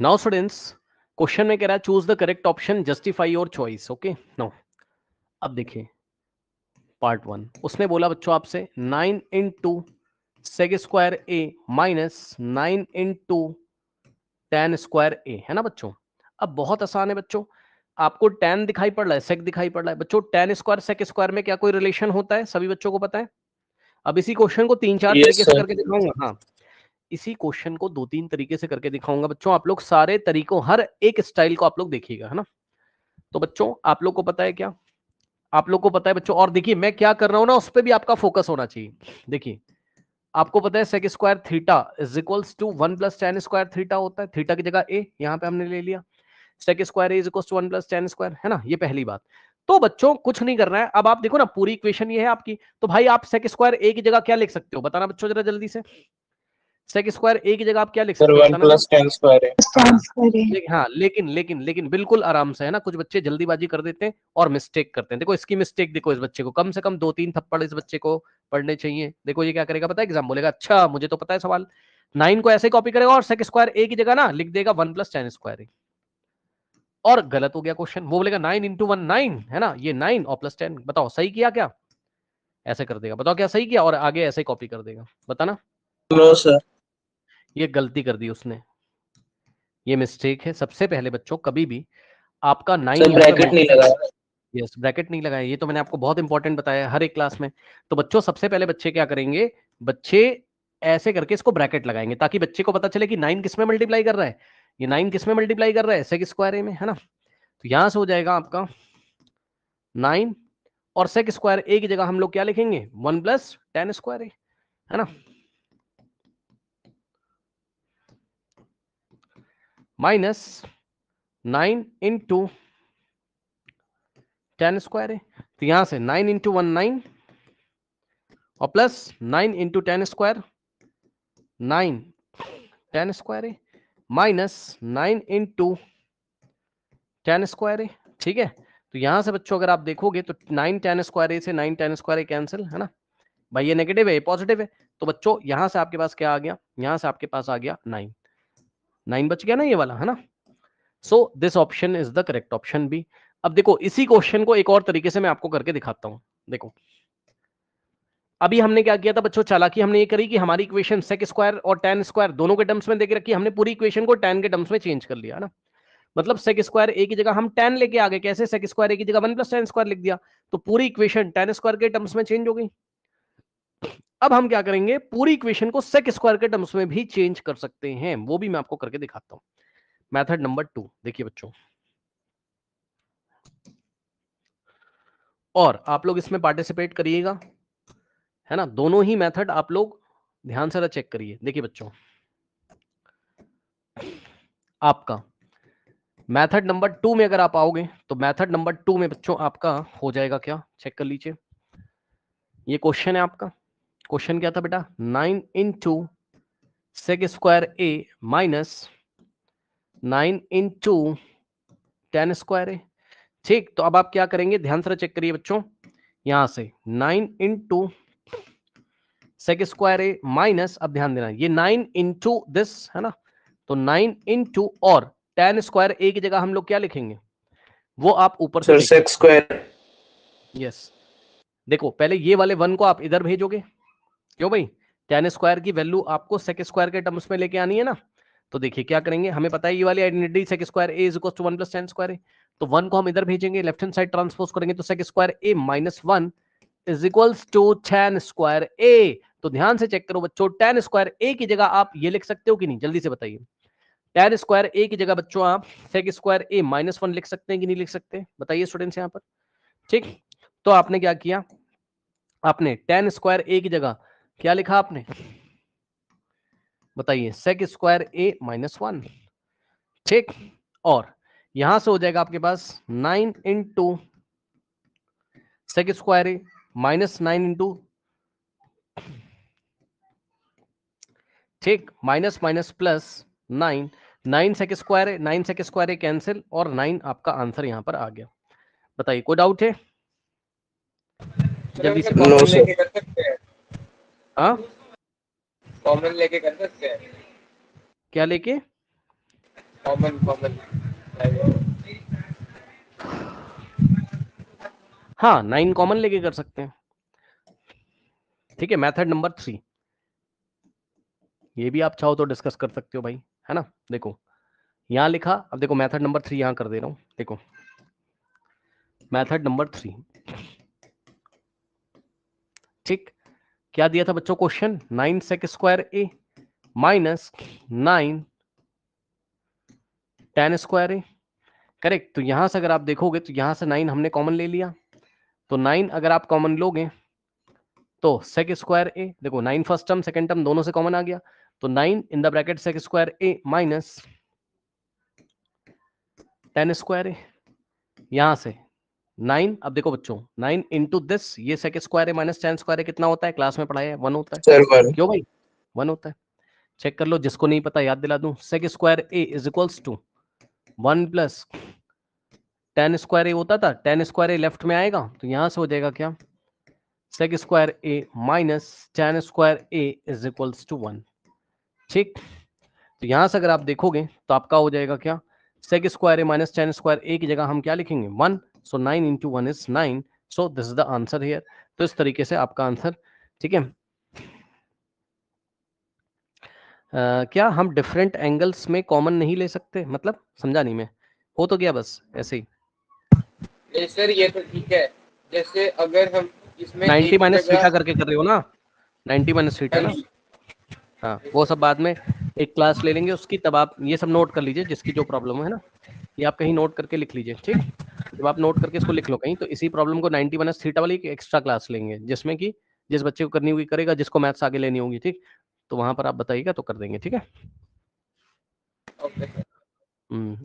Now students question में कह रहा है choose the correct option justify your choice okay no अब देखिए पार्ट वन उसने बोला बच्चों आपसे nine into sec square A minus nine into tan square A है ना बच्चों अब बहुत आसान है बच्चों आपको टेन दिखाई पड़ रहा है सेक दिखाई पड़ रहा है बच्चों टेन स्क्वायर सेक स्क्वायर में क्या कोई रिलेशन होता है सभी बच्चों को पता है अब इसी क्वेश्चन को तीन चार yes, तरीके से करके दिखाऊंगा हाँ इसी क्वेश्चन को दो तीन तरीके से करके दिखाऊंगा बच्चों आप लोग सारे तरीकों हर एक स्टाइल को आप लोग देखिएगा है ना तो बच्चों आप लोग को पता है क्या आप लोग को पता है बच्चों और देखिए मैं क्या कर रहा हूं ना उस पर भी आपका फोकस होना चाहिए देखिए आपको पता है sec square theta is equals to one plus ten square theta होता है थीटा की जगह ए यहाँ पे हमने ले लिया sec square is equals to one plus ten square है ना ये पहली बात तो बच्चों कुछ नहीं करना है अब आप देखो ना पूरी इक्वेशन ये है आपकी तो भाई आप सेक स्क्वायर ए की जगह क्या लिख सकते हो बताना बच्चों जरा जल्दी से सेक स्क्वायर एक जगह आप क्या लिख सकते हैं हाँ लेकिन लेकिन लेकिन बिल्कुल आराम से है ना कुछ बच्चे जल्दीबाजी कर देते हैं और मिस्टेक करते हैं देखो इसकी मिस्टेक देखो इस बच्चे को कम से कम दो तीन थप्पड़ इस बच्चे को पढ़ने चाहिए देखो ये क्या करेगा पता है एग्जाम बोलेगा अच्छा मुझे तो पता है सवाल नाइन को ऐसे कॉपी करेगा और सेक स्क्वायर ए की जगह ना लिख देगा one plus ten square A और गलत हो गया क्वेश्चन वो बोलेगा नाइन इंटू वन नाइन है ना ये नाइन और प्लस टेन बताओ सही किया क्या ऐसे कर देगा बताओ क्या सही किया और आगे ऐसे कॉपी कर देगा बताना नो सर ये गलती कर दी उसने ये मिस्टेक है सबसे पहले बच्चों कभी भी आपका नाइन ब्रैकेट नहीं लगा यस yes, ब्रैकेट नहीं लगाया ये तो मैंने आपको बहुत इंपॉर्टेंट बताया हर एक क्लास में तो बच्चों सबसे पहले बच्चे क्या करेंगे बच्चे ऐसे करके इसको ब्रैकेट लगाएंगे ताकि बच्चे को पता चले कि नाइन किस में मल्टीप्लाई कर रहा है ये नाइन किस में मल्टीप्लाई कर रहा है सेक स्क्वायर में है ना तो यहां से हो जाएगा आपका नाइन और सेक स्क्वायर ए की जगह हम लोग क्या लिखेंगे वन प्लस टेन स्क्वायर है ना minus nine into tan square है तो यहां से नाइन इंटू वन नाइन और plus nine into tan square nine tan square है minus nine into tan square है ठीक है तो यहां से बच्चों अगर आप देखोगे तो नाइन टेन स्क्वायर से नाइन टेन स्क्वायर कैंसिल है ना भाई ये नेगेटिव है पॉजिटिव है तो बच्चों यहां से आपके पास क्या आ गया यहां से आपके पास आ गया नाइन नाइन बच गया ना ये वाला है ना so this option is the correct option B अब देखो इसी क्वेश्चन को एक और तरीके से मैं आपको करके दिखाता हूं देखो अभी हमने क्या किया था बच्चों चालाकी हमने ये करी कि हमारी इक्वेशन सेक स्क्वायर और टेन स्क्वायर दोनों के टर्म्स में देख रखी हमने पूरी इक्वेशन को टेन के टर्म्स में चेंज कर लिया ना मतलब सेक स्क्वायर ए की जगह हम टेन लेके आ गए कैसे सेक स्क्वायर ए की जगह वन प्लस टेन स्क्वायर लिख दिया तो पूरी इक्वेशन टेन स्क्वायर के टर्म्स में चेंज हो गई अब हम क्या करेंगे पूरी इक्वेशन को सेक स्क्वायर के टर्म्स में भी चेंज कर सकते हैं वो भी मैं आपको करके दिखाता हूं मेथड नंबर टू देखिए बच्चों और आप लोग इसमें पार्टिसिपेट करिएगा है ना दोनों ही मेथड आप लोग ध्यान से चेक करिए देखिए बच्चों आपका मेथड नंबर टू में अगर आप आओगे तो मेथड नंबर टू में बच्चों आपका हो जाएगा क्या चेक कर लीजिए ये क्वेश्चन है आपका क्वेश्चन क्या था बेटा nine into sec square A minus nine into tan square A ठीक तो अब आप क्या करेंगे ध्यान से चेक करिए बच्चों यहां से nine into sec square A minus अब ध्यान देना ये नाइन इन टू दिस है ना तो नाइन इन टू और टेन स्क्वायर ए की जगह हम लोग क्या लिखेंगे वो आप ऊपर से सेक स्क्वायर यस देखो पहले ये वाले वन को आप इधर भेजोगे क्यों भाई टेन स्क्वायर की वैल्यू आपको सेक स्क्वायर के टर्म्स में लेके आनी है ना तो देखिए क्या करेंगे हमें पता है ये वाली identity sec square A is equal to one plus ten square A तो वन को हम इधर भेजेंगे लेफ्ट हैंड साइड ट्रांसपोज करेंगे तो sec square A minus one is equal to tan square A तो ध्यान से चेक करो बच्चों टेन स्क्वायर ए की जगह आप ये लिख सकते हो कि नहीं जल्दी से बताइए टेन स्क्वायर ए की जगह बच्चों आप sec square A minus one लिख सकते हैं कि नहीं लिख सकते बताइए स्टूडेंट्स यहाँ पर ठीक तो आपने क्या किया आपने टेन स्क्वायर ए की जगह क्या लिखा आपने बताइए sec square A minus one ठीक और यहां से हो जाएगा आपके पास nine into sec square A minus nine into ठीक minus minus plus nine nine sec square है नाइन सेक स्क्वायर है कैंसिल और नाइन आपका आंसर यहां पर आ गया बताइए कोई डाउट है जल्दी से हाँ कॉमन लेके कर सकते हैं क्या लेके कॉमन कॉमन हाँ नाइन कॉमन लेके कर सकते हैं ठीक है मेथड नंबर थ्री ये भी आप चाहो तो डिस्कस कर सकते हो भाई है ना देखो यहां लिखा अब देखो मेथड नंबर थ्री यहां कर दे रहा हूं देखो मेथड नंबर थ्री ठीक क्या दिया था बच्चों question nine sec square A minus nine tan square A correct तो यहां से अगर आप देखोगे तो यहां से नाइन हमने कॉमन ले लिया तो नाइन अगर आप कॉमन लोगे तो सेक स्क्वायर ए देखो nine first term second term दोनों से कॉमन आ गया तो nine in the bracket sec square A minus ten square A यहां से नाइन अब देखो बच्चों नाइन इंटू दिस ये सेकंड स्क्वायर है माइनस टेन स्क्वायर है कितना होता है क्लास में पढ़ाया है वन होता है क्यों भाई वन होता है चेक कर लो जिसको नहीं पता याद दिला दू sec square A is equals to one plus ten square A होता था टेन स्क्वायर ए लेफ्ट में आएगा तो यहां से हो जाएगा क्या sec square A minus ten square A is equals to one ठीक तो यहां से अगर आप देखोगे तो आपका हो जाएगा क्या sec square A minus ten square A की जगह हम क्या लिखेंगे one so nine into one is nine so this is the answer here तो इस तरीके से आपका आंसर ठीक है Uh, क्या हम डिफरेंट एंगल्स में कॉमन नहीं ले सकते मतलब समझा नहीं मैं हो तो गया बस ऐसे ही सर ये तो ठीक है जैसे अगर हम इसमें 90 माइनस थीटा करके कर रहे हो ना 90 माइनस थीटा ना हाँ, हाँ वो सब बाद में एक क्लास ले लेंगे उसकी तब आप ये सब नोट कर लीजिए जिसकी जो प्रॉब्लम है ना ये आप कहीं नोट करके लिख लीजिए ठीक जब आप नोट करके इसको लिख लो कहीं तो इसी प्रॉब्लम को नाइनटी माइनस थीटा वाली एक एक्स्ट्रा क्लास लेंगे जिसमें कि जिस बच्चे को करनी होगी करेगा जिसको मैथ्स आगे लेनी होगी ठीक तो वहां पर आप बताइएगा तो कर देंगे ठीक है ओके okay. हम्म,